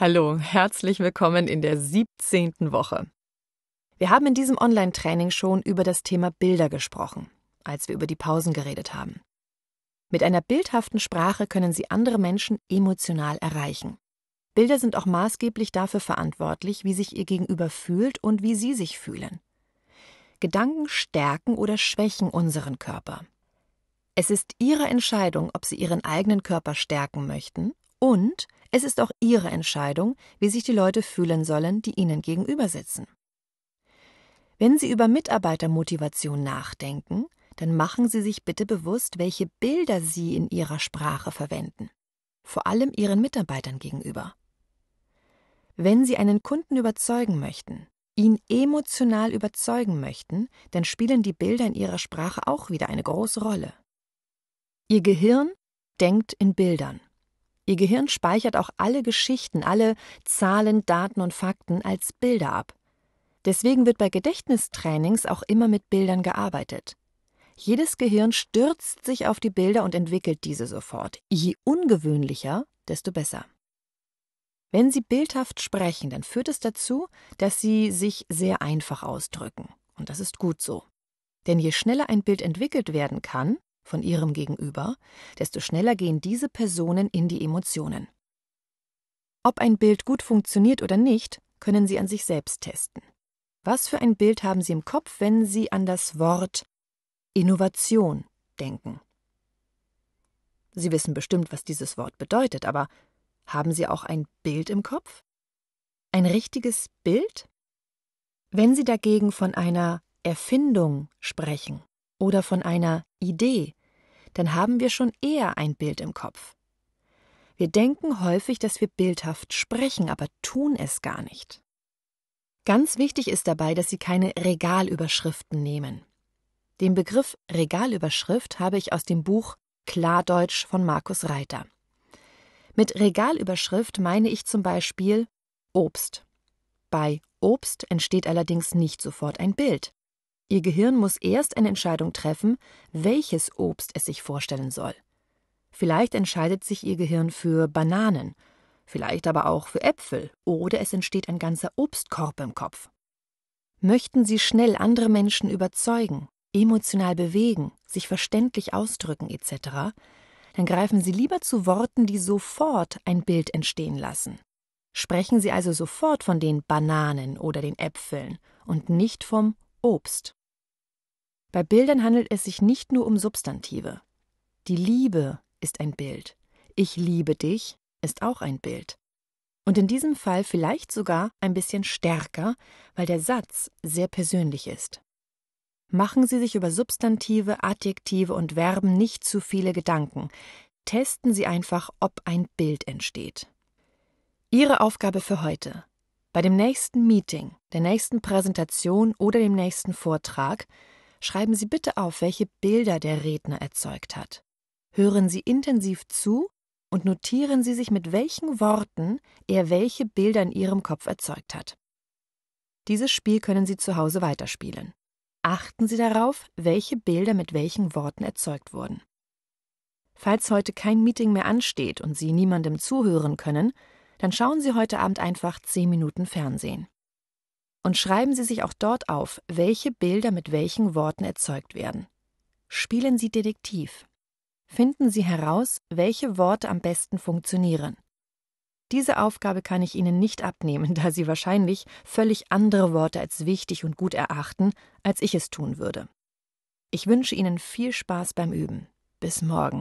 Hallo, herzlich willkommen in der 17. Woche. Wir haben in diesem Online-Training schon über das Thema Bilder gesprochen, als wir über die Pausen geredet haben. Mit einer bildhaften Sprache können Sie andere Menschen emotional erreichen. Bilder sind auch maßgeblich dafür verantwortlich, wie sich Ihr Gegenüber fühlt und wie Sie sich fühlen. Gedanken stärken oder schwächen unseren Körper. Es ist Ihre Entscheidung, ob Sie Ihren eigenen Körper stärken möchten und es ist auch ihre Entscheidung, wie sich die Leute fühlen sollen, die ihnen gegenüber sitzen. Wenn Sie über Mitarbeitermotivation nachdenken, dann machen Sie sich bitte bewusst, welche Bilder Sie in Ihrer Sprache verwenden, vor allem Ihren Mitarbeitern gegenüber. Wenn Sie einen Kunden überzeugen möchten, ihn emotional überzeugen möchten, dann spielen die Bilder in Ihrer Sprache auch wieder eine große Rolle. Ihr Gehirn denkt in Bildern. Ihr Gehirn speichert auch alle Geschichten, alle Zahlen, Daten und Fakten als Bilder ab. Deswegen wird bei Gedächtnistrainings auch immer mit Bildern gearbeitet. Jedes Gehirn stürzt sich auf die Bilder und entwickelt diese sofort. Je ungewöhnlicher, desto besser. Wenn Sie bildhaft sprechen, dann führt es dazu, dass Sie sich sehr einfach ausdrücken. Und das ist gut so. Denn je schneller ein Bild entwickelt werden kann, von ihrem Gegenüber, desto schneller gehen diese Personen in die Emotionen. Ob ein Bild gut funktioniert oder nicht, können Sie an sich selbst testen. Was für ein Bild haben Sie im Kopf, wenn Sie an das Wort Innovation denken? Sie wissen bestimmt, was dieses Wort bedeutet, aber haben Sie auch ein Bild im Kopf? Ein richtiges Bild? Wenn Sie dagegen von einer Erfindung sprechen oder von einer Idee, dann haben wir schon eher ein Bild im Kopf. Wir denken häufig, dass wir bildhaft sprechen, aber tun es gar nicht. Ganz wichtig ist dabei, dass Sie keine Regalüberschriften nehmen. Den Begriff Regalüberschrift habe ich aus dem Buch Klardeutsch von Markus Reiter. Mit Regalüberschrift meine ich zum Beispiel Obst. Bei Obst entsteht allerdings nicht sofort ein Bild. Ihr Gehirn muss erst eine Entscheidung treffen, welches Obst es sich vorstellen soll. Vielleicht entscheidet sich Ihr Gehirn für Bananen, vielleicht aber auch für Äpfel oder es entsteht ein ganzer Obstkorb im Kopf. Möchten Sie schnell andere Menschen überzeugen, emotional bewegen, sich verständlich ausdrücken etc., dann greifen Sie lieber zu Worten, die sofort ein Bild entstehen lassen. Sprechen Sie also sofort von den Bananen oder den Äpfeln und nicht vom Obst. Bei Bildern handelt es sich nicht nur um Substantive. Die Liebe ist ein Bild. Ich liebe dich ist auch ein Bild. Und in diesem Fall vielleicht sogar ein bisschen stärker, weil der Satz sehr persönlich ist. Machen Sie sich über Substantive, Adjektive und Verben nicht zu viele Gedanken. Testen Sie einfach, ob ein Bild entsteht. Ihre Aufgabe für heute. Bei dem nächsten Meeting, der nächsten Präsentation oder dem nächsten Vortrag schreiben Sie bitte auf, welche Bilder der Redner erzeugt hat. Hören Sie intensiv zu und notieren Sie sich, mit welchen Worten er welche Bilder in Ihrem Kopf erzeugt hat. Dieses Spiel können Sie zu Hause weiterspielen. Achten Sie darauf, welche Bilder mit welchen Worten erzeugt wurden. Falls heute kein Meeting mehr ansteht und Sie niemandem zuhören können, dann schauen Sie heute Abend einfach 10 Minuten Fernsehen. Und schreiben Sie sich auch dort auf, welche Bilder mit welchen Worten erzeugt werden. Spielen Sie Detektiv. Finden Sie heraus, welche Worte am besten funktionieren. Diese Aufgabe kann ich Ihnen nicht abnehmen, da Sie wahrscheinlich völlig andere Worte als wichtig und gut erachten, als ich es tun würde. Ich wünsche Ihnen viel Spaß beim Üben. Bis morgen.